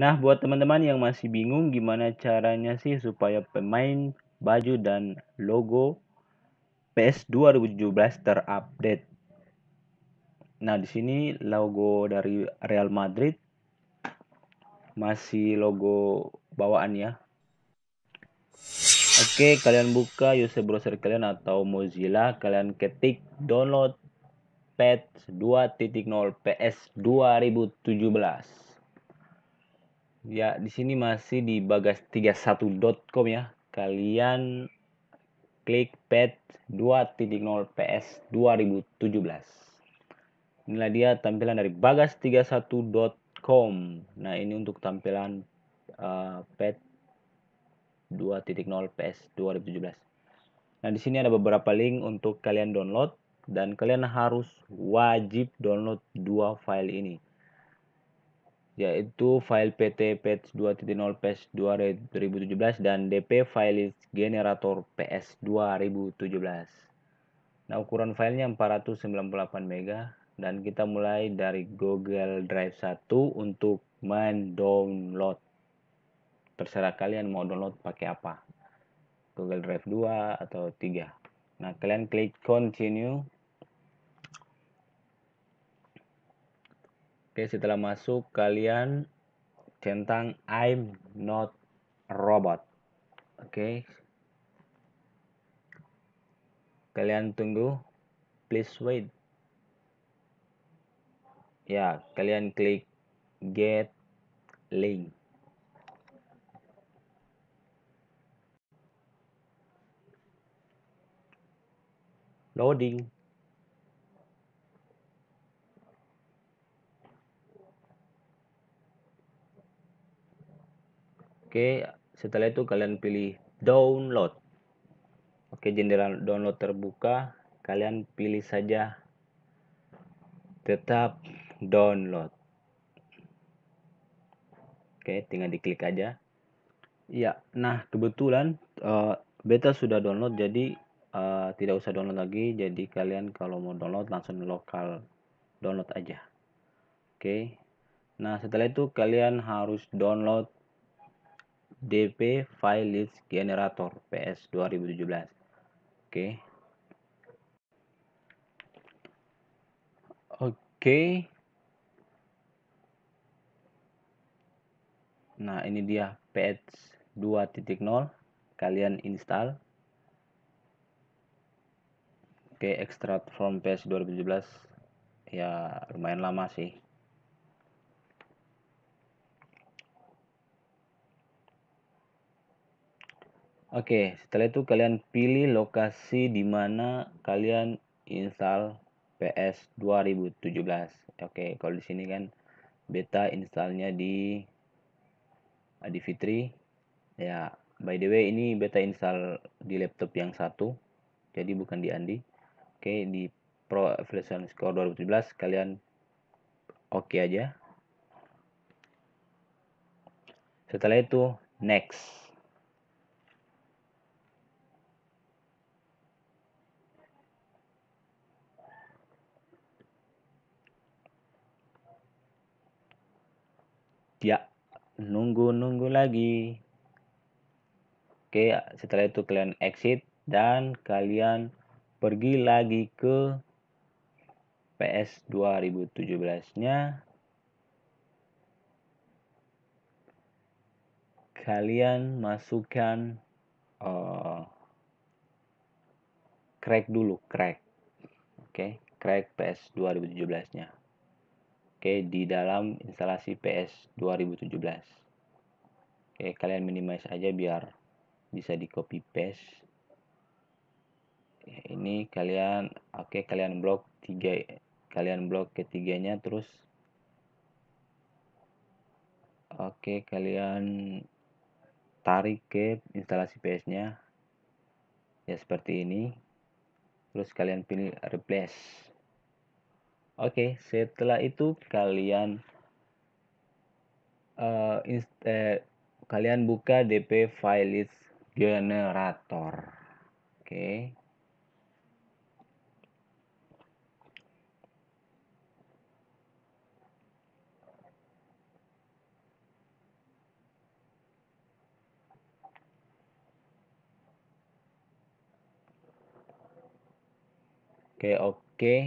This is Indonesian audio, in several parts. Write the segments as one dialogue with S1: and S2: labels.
S1: Nah, buat teman-teman yang masih bingung gimana caranya sih supaya pemain, baju, dan logo PS 2017 terupdate. Nah, di sini logo dari Real Madrid masih logo bawaan ya. Oke, kalian buka user browser kalian atau Mozilla, kalian ketik download patch 2.0 PS 2017. Ya, di sini masih di bagas31.com ya. Kalian klik pet 2.0 PS 2017. Inilah dia tampilan dari bagas31.com. Nah, ini untuk tampilan uh, pet 2.0 PS 2017. Nah, di sini ada beberapa link untuk kalian download dan kalian harus wajib download dua file ini yaitu file PT patch 2.0 patch 2017 dan DP file generator PS 2017. Nah, ukuran filenya 498 MB dan kita mulai dari Google Drive 1 untuk mendownload. Terserah kalian mau download pakai apa. Google Drive 2 atau 3. Nah, kalian klik continue Oke, setelah masuk kalian centang I'm not robot. Oke. Kalian tunggu. Please wait. Ya, kalian klik get link. Loading. Oke, setelah itu kalian pilih download. Oke, jendela download terbuka. Kalian pilih saja tetap download. Oke, tinggal diklik aja. Ya, nah kebetulan uh, beta sudah download jadi uh, tidak usah download lagi. Jadi kalian kalau mau download langsung lokal download aja. Oke. Nah, setelah itu kalian harus download DP file list generator PS 2017. Oke. Okay. Oke. Okay. Nah, ini dia PS 2.0 kalian install. Oke, okay, extract from PS 2017 ya lumayan lama sih Oke, setelah itu kalian pilih lokasi di mana kalian install PS 2017. Oke, kalau di sini kan beta installnya di Adi ah, Fitri. Ya, by the way ini beta install di laptop yang satu. Jadi bukan di Andi. Oke, di Pro Evolution Score 2017 kalian oke okay aja. Setelah itu next. ya nunggu-nunggu lagi. Oke, setelah itu kalian exit dan kalian pergi lagi ke PS 2017-nya. Kalian masukkan uh, crack dulu, crack. Oke, okay, crack PS 2017-nya. Oke, di dalam instalasi PS 2017. Oke, kalian minimize aja biar bisa di copy paste. Ya, ini kalian oke kalian blok tiga kalian blok ketiganya terus Oke, kalian tarik ke instalasi PS-nya. Ya seperti ini. Terus kalian pilih replace. Oke, okay, setelah itu kalian uh, inst eh, kalian buka DP file list generator. Oke. Okay. Oke, okay, oke. Okay.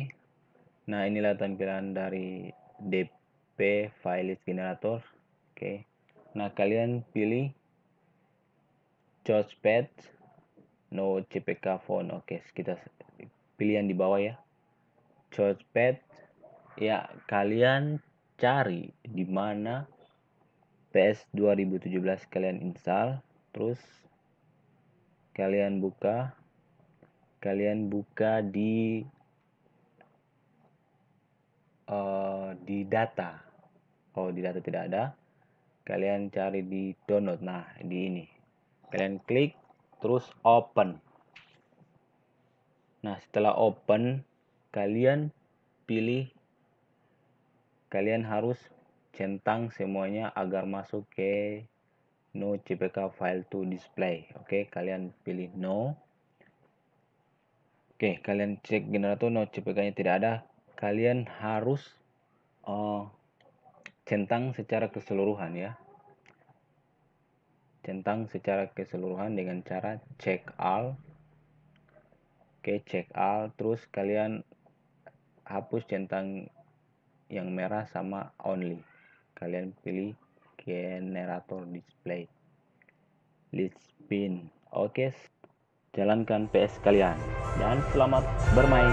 S1: Nah, inilah tampilan dari DP file list generator. Oke. Nah, kalian pilih chargepad no CPK phone Oke, kita pilih yang di bawah ya. chargepad ya kalian cari di mana PS 2017 kalian install, terus kalian buka kalian buka di Eh, di data. Kalau di data tidak ada. Kalian cari di download. Nah, di ini. Kalian klik terus open. Nah, setelah open, kalian pilih kalian harus centang semuanya agar masuk ke no CPK file to display. Oke, okay, kalian pilih no. Oke, okay, kalian cek generator no CPK-nya tidak ada, kalian harus uh, centang secara keseluruhan ya centang secara keseluruhan dengan cara check all oke check all terus kalian hapus centang yang merah sama only kalian pilih generator display list spin oke jalankan PS kalian dan selamat bermain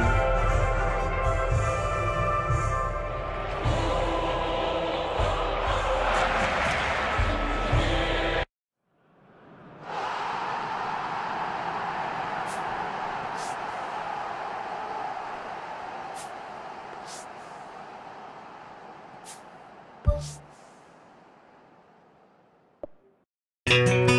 S1: Thank you.